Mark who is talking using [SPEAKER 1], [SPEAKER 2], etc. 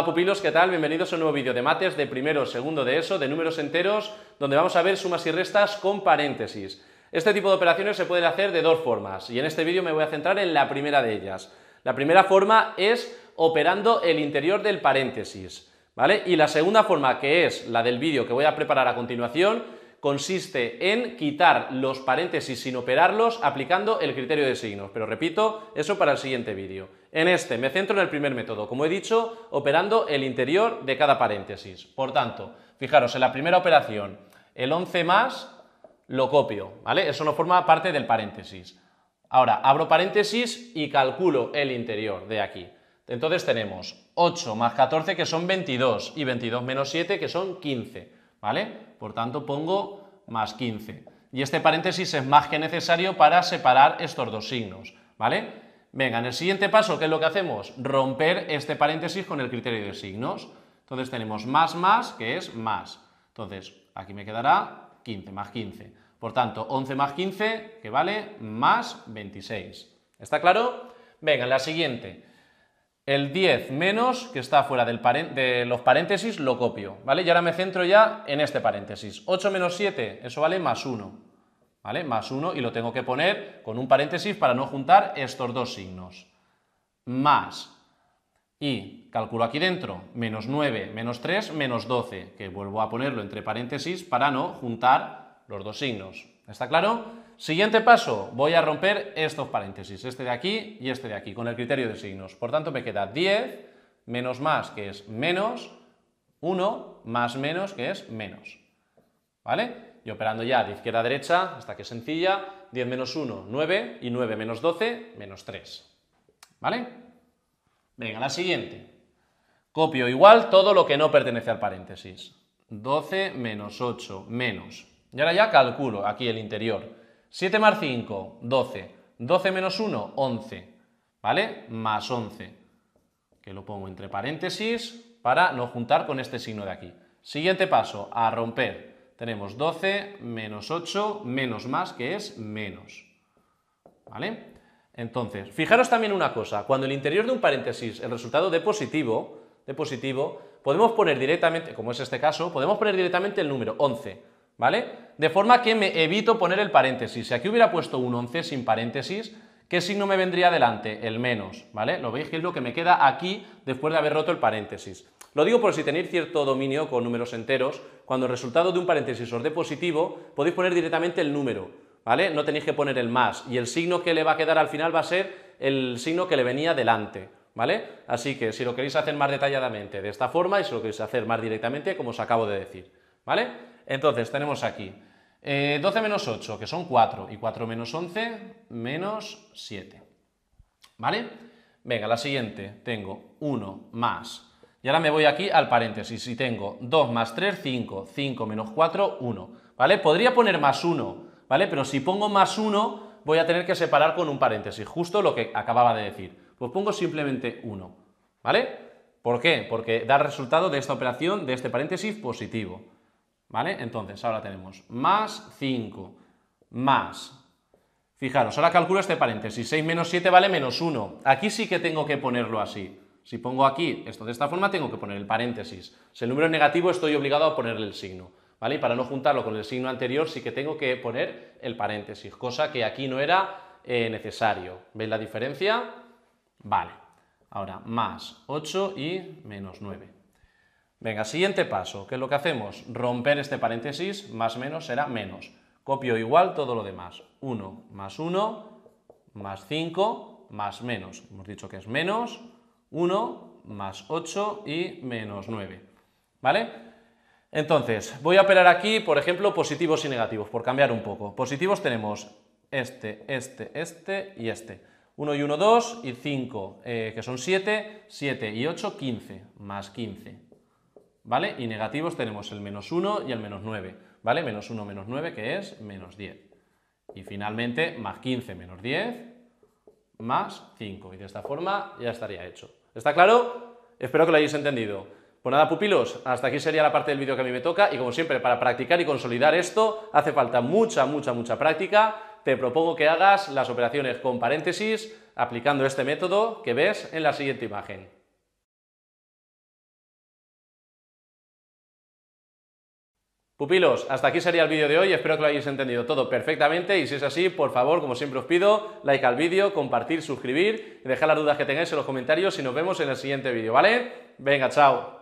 [SPEAKER 1] Hola pupilos, ¿qué tal? Bienvenidos a un nuevo vídeo de mates de primero, segundo de ESO, de números enteros, donde vamos a ver sumas y restas con paréntesis. Este tipo de operaciones se pueden hacer de dos formas, y en este vídeo me voy a centrar en la primera de ellas. La primera forma es operando el interior del paréntesis, ¿vale? Y la segunda forma, que es la del vídeo que voy a preparar a continuación, consiste en quitar los paréntesis sin operarlos aplicando el criterio de signos. Pero repito, eso para el siguiente vídeo. En este me centro en el primer método, como he dicho, operando el interior de cada paréntesis. Por tanto, fijaros, en la primera operación, el 11 más lo copio, ¿vale? Eso no forma parte del paréntesis. Ahora, abro paréntesis y calculo el interior de aquí. Entonces tenemos 8 más 14 que son 22 y 22 menos 7 que son 15. ¿vale? Por tanto, pongo más 15. Y este paréntesis es más que necesario para separar estos dos signos, ¿vale? Venga, en el siguiente paso, ¿qué es lo que hacemos? Romper este paréntesis con el criterio de signos. Entonces tenemos más más, que es más. Entonces, aquí me quedará 15 más 15. Por tanto, 11 más 15, que vale más 26. ¿Está claro? Venga, en la siguiente. El 10 menos, que está fuera del de los paréntesis, lo copio, ¿vale? Y ahora me centro ya en este paréntesis. 8 menos 7, eso vale más 1, ¿vale? Más 1 y lo tengo que poner con un paréntesis para no juntar estos dos signos. Más. Y calculo aquí dentro, menos 9, menos 3, menos 12, que vuelvo a ponerlo entre paréntesis para no juntar los dos signos. ¿Está claro? Siguiente paso, voy a romper estos paréntesis, este de aquí y este de aquí, con el criterio de signos. Por tanto, me queda 10 menos más, que es menos, 1 más menos, que es menos. ¿Vale? Y operando ya de izquierda a derecha, hasta que es sencilla, 10 menos 1, 9, y 9 menos 12, menos 3. ¿Vale? Venga, la siguiente. Copio igual todo lo que no pertenece al paréntesis. 12 menos 8 menos y ahora ya calculo aquí el interior. 7 más 5, 12. 12 menos 1, 11. ¿Vale? Más 11. Que lo pongo entre paréntesis para no juntar con este signo de aquí. Siguiente paso, a romper. Tenemos 12 menos 8 menos más, que es menos. ¿Vale? Entonces, fijaros también una cosa, cuando el interior de un paréntesis, el resultado de positivo, de positivo, podemos poner directamente, como es este caso, podemos poner directamente el número 11. ¿vale? De forma que me evito poner el paréntesis. Si aquí hubiera puesto un 11 sin paréntesis, ¿qué signo me vendría delante? El menos, ¿vale? Lo veis que es lo que me queda aquí después de haber roto el paréntesis. Lo digo por si tenéis cierto dominio con números enteros, cuando el resultado de un paréntesis os dé positivo, podéis poner directamente el número, ¿vale? No tenéis que poner el más, y el signo que le va a quedar al final va a ser el signo que le venía delante, ¿vale? Así que si lo queréis hacer más detalladamente de esta forma y si lo queréis hacer más directamente, como os acabo de decir, ¿vale? Entonces, tenemos aquí 12 eh, menos 8, que son 4, y 4 menos 11, menos 7. ¿Vale? Venga, la siguiente. Tengo 1 más. Y ahora me voy aquí al paréntesis y tengo 2 más 3, 5, 5 menos 4, 1. ¿Vale? Podría poner más 1, ¿vale? Pero si pongo más 1, voy a tener que separar con un paréntesis, justo lo que acababa de decir. Pues pongo simplemente 1, ¿vale? ¿Por qué? Porque da resultado de esta operación, de este paréntesis, positivo. ¿Vale? Entonces, ahora tenemos más 5 más. Fijaros, ahora calculo este paréntesis. 6 menos 7 vale menos 1. Aquí sí que tengo que ponerlo así. Si pongo aquí esto de esta forma, tengo que poner el paréntesis. Si el número es negativo, estoy obligado a ponerle el signo. ¿Vale? Y para no juntarlo con el signo anterior, sí que tengo que poner el paréntesis, cosa que aquí no era eh, necesario. ¿Veis la diferencia? Vale. Ahora, más 8 y menos 9. Venga, siguiente paso, que es lo que hacemos, romper este paréntesis, más menos será menos. Copio igual todo lo demás. 1 más 1 más 5 más menos. Hemos dicho que es menos 1 más 8 y menos 9. ¿Vale? Entonces, voy a operar aquí, por ejemplo, positivos y negativos, por cambiar un poco. Positivos tenemos este, este, este y este. 1 y 1, 2 y 5, eh, que son 7, 7 y 8, 15, más 15 ¿vale? Y negativos tenemos el menos 1 y el menos 9, ¿vale? Menos 1 menos 9 que es menos 10. Y finalmente más 15 menos 10 más 5. Y de esta forma ya estaría hecho. ¿Está claro? Espero que lo hayáis entendido. Pues nada, pupilos, hasta aquí sería la parte del vídeo que a mí me toca y como siempre, para practicar y consolidar esto, hace falta mucha, mucha, mucha práctica. Te propongo que hagas las operaciones con paréntesis aplicando este método que ves en la siguiente imagen. Pupilos, hasta aquí sería el vídeo de hoy, espero que lo hayáis entendido todo perfectamente y si es así, por favor, como siempre os pido, like al vídeo, compartir, suscribir y dejar las dudas que tengáis en los comentarios y nos vemos en el siguiente vídeo, ¿vale? Venga, chao.